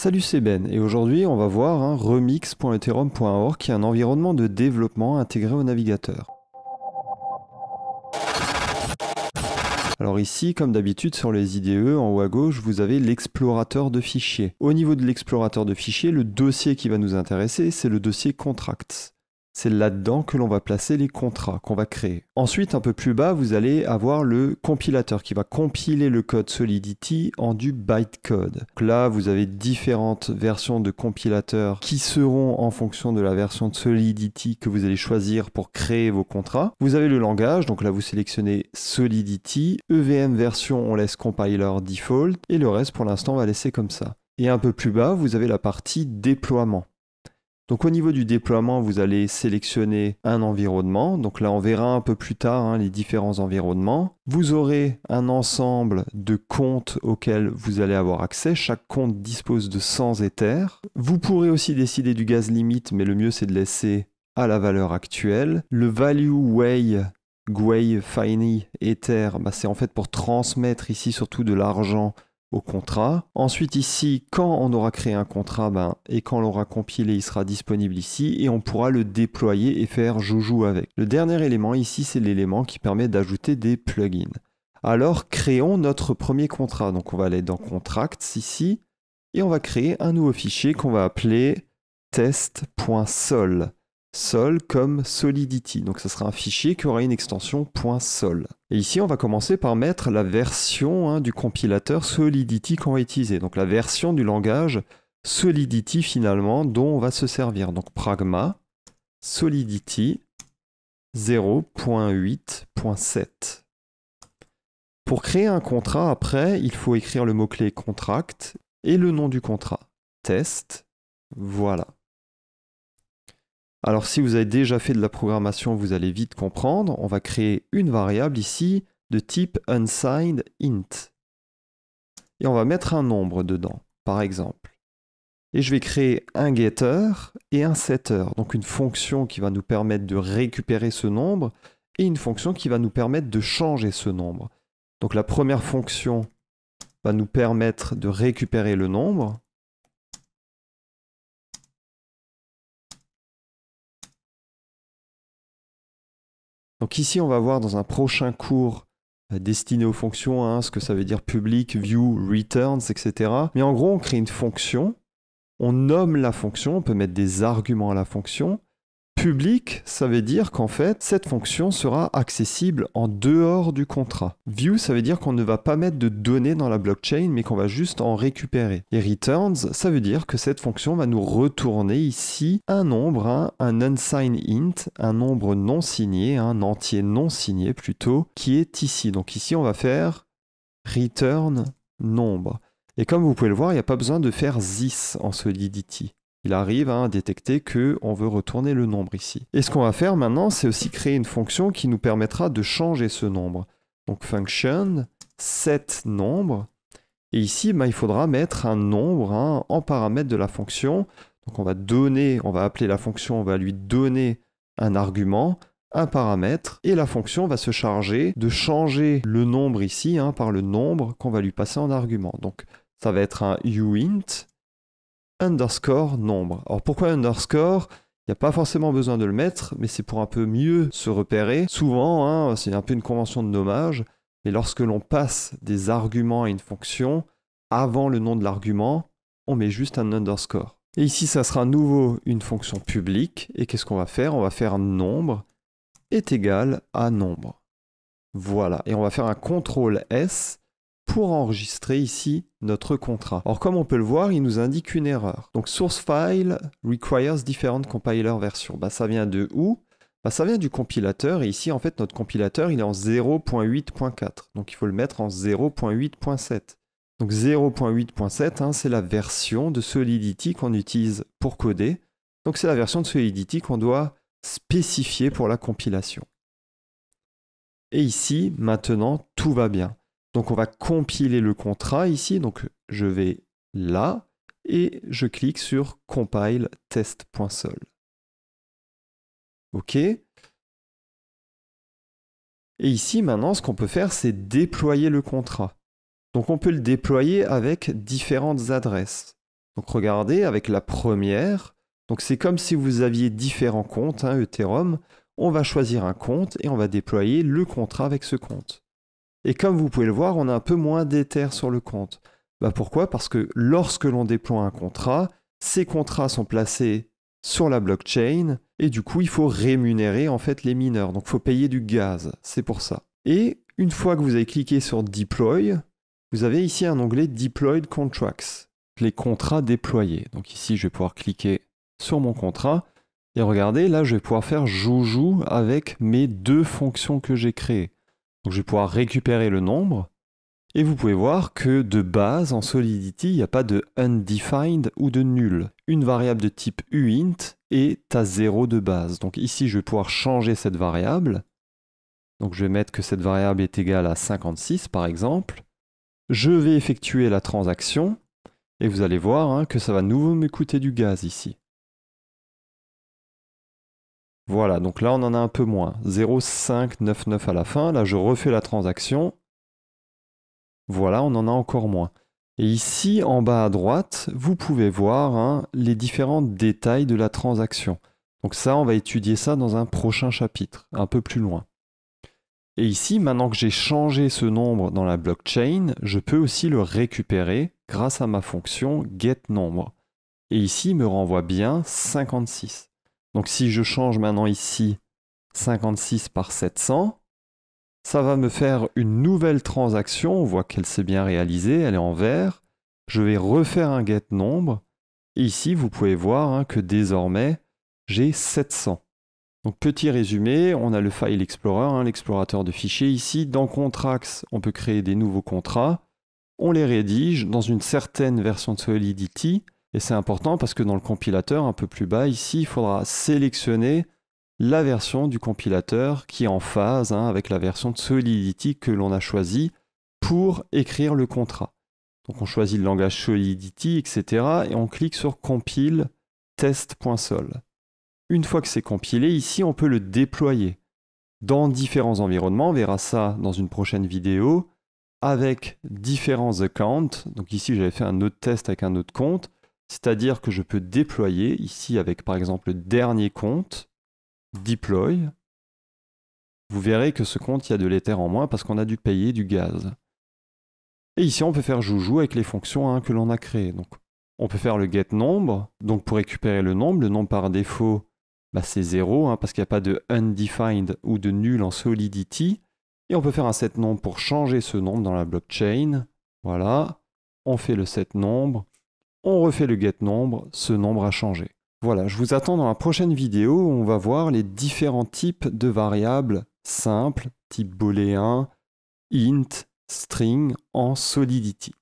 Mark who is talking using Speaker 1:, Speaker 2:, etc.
Speaker 1: Salut, c'est Ben et aujourd'hui on va voir un hein, remix.ethereum.org qui est un environnement de développement intégré au navigateur. Alors ici, comme d'habitude sur les IDE, en haut à gauche, vous avez l'explorateur de fichiers. Au niveau de l'explorateur de fichiers, le dossier qui va nous intéresser, c'est le dossier contracts. C'est là-dedans que l'on va placer les contrats qu'on va créer. Ensuite, un peu plus bas, vous allez avoir le compilateur qui va compiler le code Solidity en du bytecode. là, vous avez différentes versions de compilateurs qui seront en fonction de la version de Solidity que vous allez choisir pour créer vos contrats. Vous avez le langage, donc là, vous sélectionnez Solidity, EVM version, on laisse compiler default, et le reste, pour l'instant, on va laisser comme ça. Et un peu plus bas, vous avez la partie déploiement. Donc au niveau du déploiement, vous allez sélectionner un environnement. Donc là, on verra un peu plus tard hein, les différents environnements. Vous aurez un ensemble de comptes auxquels vous allez avoir accès. Chaque compte dispose de 100 Ethers. Vous pourrez aussi décider du gaz limite, mais le mieux c'est de laisser à la valeur actuelle. Le value way Gwei, Finy, Ether, bah, c'est en fait pour transmettre ici surtout de l'argent au contrat. Ensuite ici, quand on aura créé un contrat ben, et quand on l'aura compilé, il sera disponible ici et on pourra le déployer et faire joujou avec. Le dernier élément ici, c'est l'élément qui permet d'ajouter des plugins. Alors créons notre premier contrat. Donc on va aller dans Contracts ici et on va créer un nouveau fichier qu'on va appeler test.sol sol comme solidity. Donc ce sera un fichier qui aura une extension .sol. Et ici, on va commencer par mettre la version hein, du compilateur solidity qu'on va utiliser. Donc la version du langage solidity finalement dont on va se servir. Donc pragma solidity 0.8.7. Pour créer un contrat après, il faut écrire le mot-clé contract et le nom du contrat. Test. Voilà. Alors si vous avez déjà fait de la programmation, vous allez vite comprendre. On va créer une variable ici de type unsigned int. Et on va mettre un nombre dedans, par exemple. Et je vais créer un getter et un setter, donc une fonction qui va nous permettre de récupérer ce nombre et une fonction qui va nous permettre de changer ce nombre. Donc la première fonction va nous permettre de récupérer le nombre Donc ici, on va voir dans un prochain cours euh, destiné aux fonctions, hein, ce que ça veut dire public, view, returns, etc. Mais en gros, on crée une fonction, on nomme la fonction, on peut mettre des arguments à la fonction, Public, ça veut dire qu'en fait, cette fonction sera accessible en dehors du contrat. View, ça veut dire qu'on ne va pas mettre de données dans la blockchain, mais qu'on va juste en récupérer. Et returns, ça veut dire que cette fonction va nous retourner ici un nombre, hein, un unsigned int, un nombre non signé, un entier non signé plutôt, qui est ici. Donc ici, on va faire return nombre. Et comme vous pouvez le voir, il n'y a pas besoin de faire this en Solidity il arrive à détecter que on veut retourner le nombre ici. Et ce qu'on va faire maintenant, c'est aussi créer une fonction qui nous permettra de changer ce nombre. Donc function set nombre. Et ici, ben, il faudra mettre un nombre hein, en paramètre de la fonction. Donc on va donner, on va appeler la fonction, on va lui donner un argument, un paramètre, et la fonction va se charger de changer le nombre ici hein, par le nombre qu'on va lui passer en argument. Donc ça va être un uint underscore nombre. Alors pourquoi underscore il n'y a pas forcément besoin de le mettre, mais c'est pour un peu mieux se repérer. Souvent, hein, c'est un peu une convention de nommage, mais lorsque l'on passe des arguments à une fonction, avant le nom de l'argument, on met juste un underscore. Et ici, ça sera à nouveau une fonction publique, et qu'est-ce qu'on va faire On va faire nombre est égal à nombre. Voilà, et on va faire un contrôle S pour enregistrer ici notre contrat. Or, comme on peut le voir, il nous indique une erreur. Donc, source file requires different compiler versions. Bah, ça vient de où bah, Ça vient du compilateur. Et ici, en fait, notre compilateur, il est en 0.8.4. Donc, il faut le mettre en 0.8.7. Donc, 0.8.7, hein, c'est la version de Solidity qu'on utilise pour coder. Donc, c'est la version de Solidity qu'on doit spécifier pour la compilation. Et ici, maintenant, tout va bien. Donc on va compiler le contrat ici. Donc je vais là et je clique sur compile test.sol. OK. Et ici, maintenant, ce qu'on peut faire, c'est déployer le contrat. Donc on peut le déployer avec différentes adresses. Donc regardez, avec la première, donc c'est comme si vous aviez différents comptes, hein, Ethereum. On va choisir un compte et on va déployer le contrat avec ce compte. Et comme vous pouvez le voir, on a un peu moins d'éther sur le compte. Bah, pourquoi Parce que lorsque l'on déploie un contrat, ces contrats sont placés sur la blockchain et du coup il faut rémunérer en fait les mineurs. Donc il faut payer du gaz, c'est pour ça. Et une fois que vous avez cliqué sur Deploy, vous avez ici un onglet Deployed Contracts, les contrats déployés. Donc ici je vais pouvoir cliquer sur mon contrat et regardez là je vais pouvoir faire joujou avec mes deux fonctions que j'ai créées je vais pouvoir récupérer le nombre. Et vous pouvez voir que de base, en Solidity, il n'y a pas de undefined ou de nul. Une variable de type uint est à 0 de base. Donc ici, je vais pouvoir changer cette variable. Donc je vais mettre que cette variable est égale à 56 par exemple. Je vais effectuer la transaction. Et vous allez voir hein, que ça va nouveau me coûter du gaz ici. Voilà, donc là on en a un peu moins. 0,599 à la fin. Là je refais la transaction. Voilà, on en a encore moins. Et ici, en bas à droite, vous pouvez voir hein, les différents détails de la transaction. Donc ça, on va étudier ça dans un prochain chapitre, un peu plus loin. Et ici, maintenant que j'ai changé ce nombre dans la blockchain, je peux aussi le récupérer grâce à ma fonction getNombre. Et ici, il me renvoie bien 56. Donc si je change maintenant ici 56 par 700, ça va me faire une nouvelle transaction. On voit qu'elle s'est bien réalisée, elle est en vert. Je vais refaire un get nombre. Et ici, vous pouvez voir hein, que désormais, j'ai 700. Donc petit résumé, on a le File Explorer, hein, l'explorateur de fichiers ici. Dans Contracts, on peut créer des nouveaux contrats. On les rédige dans une certaine version de Solidity. Et c'est important parce que dans le compilateur, un peu plus bas, ici, il faudra sélectionner la version du compilateur qui est en phase hein, avec la version de Solidity que l'on a choisie pour écrire le contrat. Donc on choisit le langage Solidity, etc. et on clique sur compile test.sol. Une fois que c'est compilé, ici on peut le déployer dans différents environnements. On verra ça dans une prochaine vidéo avec différents accounts. Donc ici j'avais fait un autre test avec un autre compte. C'est-à-dire que je peux déployer ici avec par exemple le dernier compte, deploy. Vous verrez que ce compte, il y a de l'Ether en moins parce qu'on a dû payer du gaz. Et ici, on peut faire joujou avec les fonctions hein, que l'on a créées. on peut faire le get nombre. Donc, pour récupérer le nombre, le nombre par défaut, bah, c'est zéro. Hein, parce qu'il n'y a pas de undefined ou de nul en solidity. Et on peut faire un set nombre pour changer ce nombre dans la blockchain. Voilà, on fait le set nombre on refait le nombre, ce nombre a changé. Voilà, je vous attends dans la prochaine vidéo où on va voir les différents types de variables simples, type booléen, int, string en Solidity.